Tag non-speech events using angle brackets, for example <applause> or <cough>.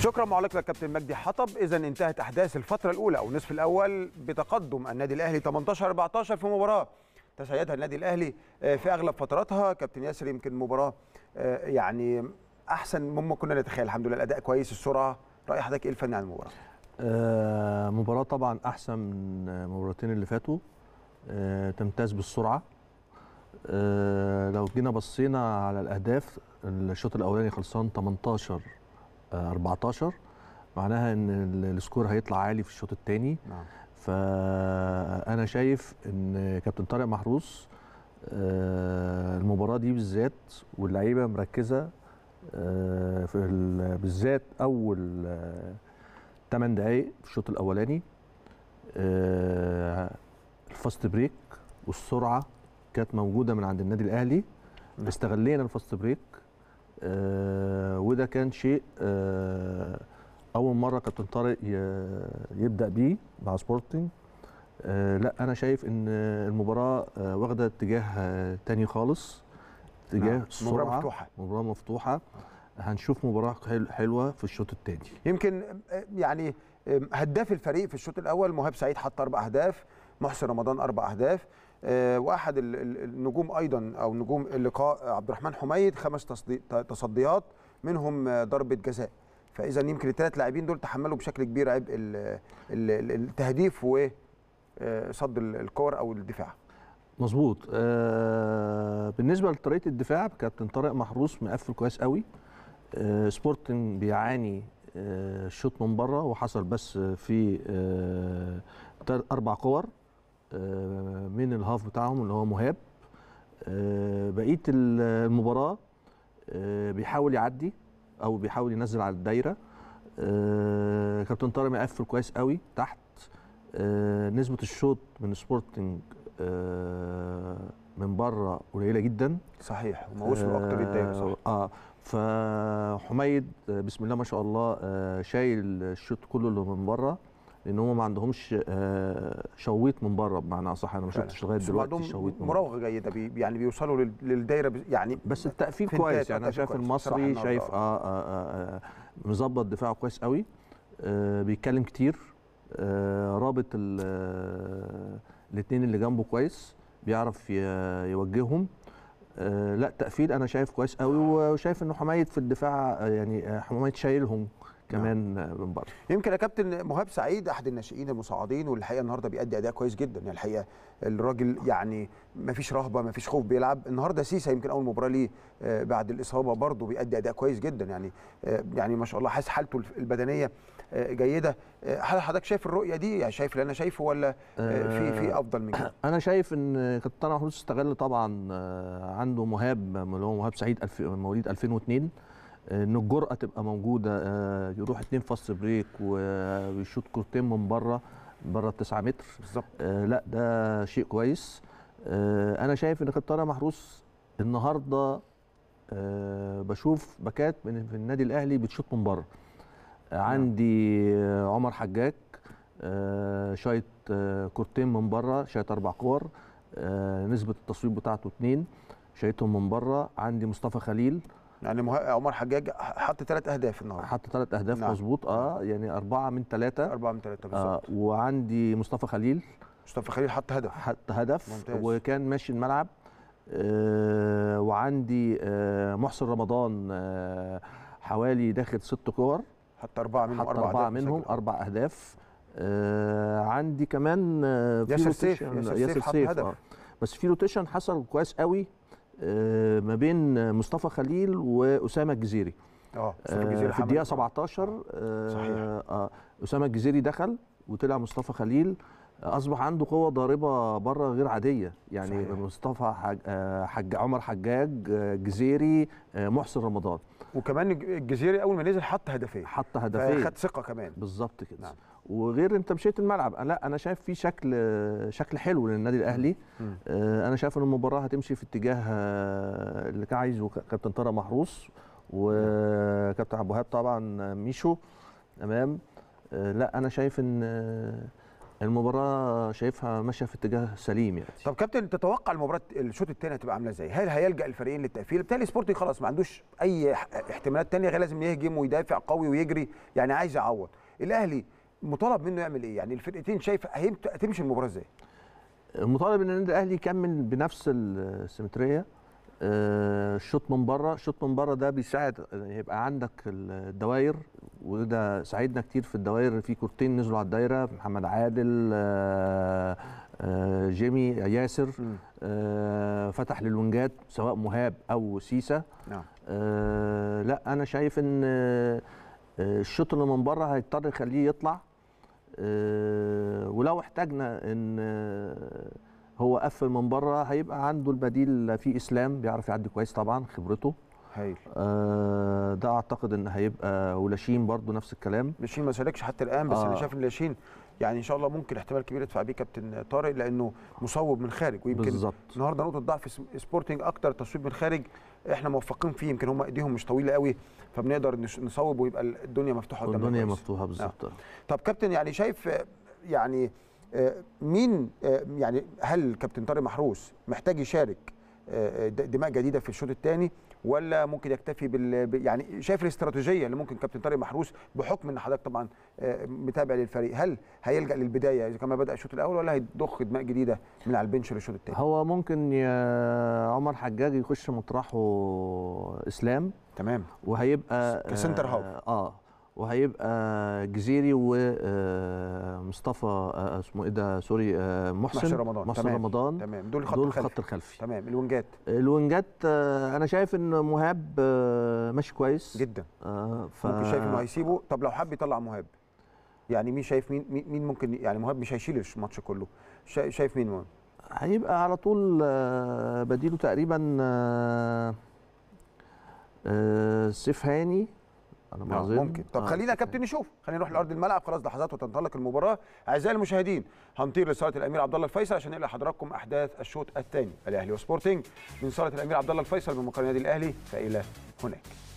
شكرا معلق كابتن مجدي حطب اذا انتهت احداث الفتره الاولى او النصف الاول بتقدم النادي الاهلي 18 14 في مباراه تسيدها النادي الاهلي آه، في اغلب فتراتها كابتن ياسر يمكن مباراه آه، يعني احسن مما كنا نتخيل الحمد لله الاداء كويس السرعه راي حضرتك ايه الفني عن المباراه آه مباراه طبعا احسن من المباراتين اللي فاتوا آه تمتاز بالسرعه آه لو جينا بصينا على الاهداف الشوط الاولاني خلصان 18 14 معناها ان السكور هيطلع عالي في الشوط الثاني نعم. فانا شايف ان كابتن طارق محروس آه، المباراه دي بالذات واللعيبه مركزه آه، في بالذات اول 8 آه، دقائق في الشوط الاولاني الفاست بريك والسرعه كانت موجوده من عند النادي الاهلي نعم. استغلينا الفاست بريك آه، وده كان شيء آه، اول مره كابتن طارق يبدا بيه مع سبورتنج آه، لا انا شايف ان المباراه واخده اتجاه تاني خالص اتجاه نعم. مباراه مفتوحه مباراه مفتوحه هنشوف مباراه حلوه في الشوط الثاني يمكن يعني هداف الفريق في الشوط الاول مهاب سعيد حط اربع اهداف محسن رمضان اربع اهداف آه، واحد النجوم ايضا او نجوم اللقاء عبد الرحمن حميد خمس تصديات منهم آه، ضربه جزاء فاذا يمكن الثلاث لاعبين دول تحملوا بشكل كبير عبء التهديف وصد آه، الكور او الدفاع مظبوط بالنسبه لطريقه الدفاع كابتن طارق محروس مقفل كويس قوي سبورتنج بيعاني الشوط من بره وحصل بس في اربع كور آه، من الهاف بتاعهم اللي هو مهاب آه، بقيه المباراه آه، بيحاول يعدي او بيحاول ينزل على الدايره كابتن طارق مقفل كويس قوي تحت نسبه الشوط من سبورتنج من بره قليله جدا صحيح ما وصلوا اكتر الدايره صح اه فحميد بسم الله ما شاء الله شايل الشوط كله اللي من بره لان هم ما عندهمش آه، شويط من بره بمعنى اصح انا ما شفتش لغايه دلوقتي شويط من مراوغه جيده بي يعني بيوصلوا للدايره يعني بس التقفيل كويس يعني انا شايف المصري شايف اه, آه, آه مظبط دفاعه كويس قوي آه بيتكلم كتير آه رابط آه، الاثنين اللي جنبه كويس بيعرف يوجههم آه لا تقفيل انا شايف كويس قوي وشايف انه حمايد في الدفاع آه، يعني حمايد شايلهم نعم. كمان من بره يمكن يا كابتن مهاب سعيد احد الناشئين المصعدين والحقيقه النهارده بيأدي اداء كويس جدا يعني الحقيقه الراجل يعني ما فيش رهبه ما فيش خوف بيلعب النهارده سيسا يمكن اول مباراه ليه آه، بعد الاصابه برضه بيأدي اداء كويس جدا يعني آه، يعني ما شاء الله حاسس حالته البدنيه آه، جيده هل حضرتك شايف الرؤيه دي يعني شايف اللي انا شايفه ولا في في افضل من كده <clears throat> انا شايف ان كابتن محمود استغل طبعا عنده مهاب اللي هو مهاب سعيد مواليد 2002 آه، ان الجرأه تبقى موجوده آه، يروح اتنين فص بريك ويشوط كورتين من بره بره التسعه متر بالظبط آه، لا ده شيء كويس انا شايف ان خطه محروس النهارده بشوف باكات من في النادي الاهلي بتشوط من بره نعم. عندي عمر حجاج شايط كورتين من بره شايط اربع كور نسبه التصويب بتاعته اتنين شايطهم من بره عندي مصطفى خليل يعني مه... عمر حجاج حط ثلاث اهداف النهارده حط ثلاث اهداف نعم. مظبوط اه يعني اربعه من ثلاثه اربعه من ثلاثه بالظبط آه وعندي مصطفى خليل مصطفى خليل حط هدف حط هدف ممتاز. وكان ماشي الملعب آه وعندي آه محسن رمضان آه حوالي داخل ست كور حط أربعة منهم حط أربعة, أربعة منهم أربع أهداف آه عندي كمان آه ياسر سيف ياسر سيف, ياسر سيف حط هدف آه. بس في روتيشن حصل كويس قوي آه، ما بين مصطفى خليل واسامه الجزيري اه, آه، في الدقيقه 17 آه، صحيح اسامه الجزيري دخل وطلع مصطفى خليل اصبح عنده قوه ضاربه بره غير عاديه يعني صحيح. مصطفى حج عمر حجاج جزيري محسن رمضان وكمان الجزيري اول ما نزل حط هدفين حط هدفين خد ثقه كمان بالظبط كده نعم. وغير انت مشيت الملعب لا انا شايف في شكل شكل حلو للنادي الاهلي آه، انا شايف ان المباراه هتمشي في اتجاه آه، اللي كان عايزه كابتن طارق محروس وكابتن عبد الوهاب طبعا آه، ميشو تمام لا انا شايف ان المباراه شايفها ماشيه في اتجاه سليم يعني طب كابتن تتوقع المباراه الشوط الثاني هتبقى عامله ازاي هل هيلجا الفريقين للتقفيل بالتالي سبورتي خلاص ما عندوش اي احتمالات ثانيه غير لازم يهجم ويدافع قوي ويجري يعني عايز يعوض الاهلي مطالب منه يعمل ايه يعني الفرقتين شايفه هتمشي المباراه ازاي مطالب ان النادي الاهلي يكمل بنفس السيمتريه آه، الشوط من بره الشوط من بره ده بيساعد يعني يبقى عندك الدوائر وده ساعدنا كتير في الدوائر في كورتين نزلوا على الدايره محمد عادل آه، آه، جيمي ياسر فتح للونجات سواء مهاب او سيسا نعم. لا انا شايف ان الشوط اللي من بره هيضطر يخليه يطلع آه، ولو احتاجنا ان آه، هو قفل من بره هيبقى عنده البديل في اسلام بيعرف يعدي كويس طبعا خبرته هايل آه ده اعتقد ان هيبقى ولاشين برضو نفس الكلام لاشين ما سالكش حتى الان بس آه. انا شايف ان لاشين يعني ان شاء الله ممكن احتمال كبير يدفع بيه كابتن طارق لانه مصوب من خارج ويمكن بالزبط. النهارده نقطه ضعف سبورتنج اكتر تصويب من خارج احنا موفقين فيه يمكن هم ايديهم مش طويله قوي فبنقدر نصوب ويبقى الدنيا مفتوحه قدامنا الدنيا مفتوحه نعم. بالظبط آه. طب كابتن يعني شايف يعني آه، مين آه، يعني هل كابتن طارق محروس محتاج يشارك آه، دماء جديده في الشوط الثاني ولا ممكن يكتفي بال يعني شايف الاستراتيجيه اللي ممكن كابتن طارق محروس بحكم ان حضرتك طبعا آه، متابع للفريق هل هيلجا للبدايه اذا كما بدا الشوط الاول ولا هيضخ دماء جديده من على البنش للشوط الثاني هو ممكن يا عمر حجاج يخش مطرحه اسلام تمام وهيبقى كسنتر هاف اه, آه. وهيبقى جزيري ومصطفى آه، آه، اسمه ايه ده سوري آه، محسن محسن رمضان محسن تمام رمضان تمام دول الخط دول الخلفي. الخط الخلفي تمام الونجات الونجات انا شايف ان مهاب ماشي كويس جدا ف... ممكن شايف انه هيسيبه طب لو حب يطلع مهاب يعني مين شايف مين مين ممكن يعني مهاب مش هيشيل الماتش كله شايف مين مهاب هيبقى على طول بديله تقريبا سيف هاني انا آه، ما اظن ممكن طب آه. خلينا يا كابتن نشوف خلينا نروح لارض الملعب خلاص لحظات وتنطلق المباراه اعزائي المشاهدين هنطير لصاله الامير عبد الله الفيصل عشان نقل لحضراتكم احداث الشوط الثاني الاهلي وسبورتنج من صاله الامير عبد الله الفيصل بمقر النادي الاهلي فالى هناك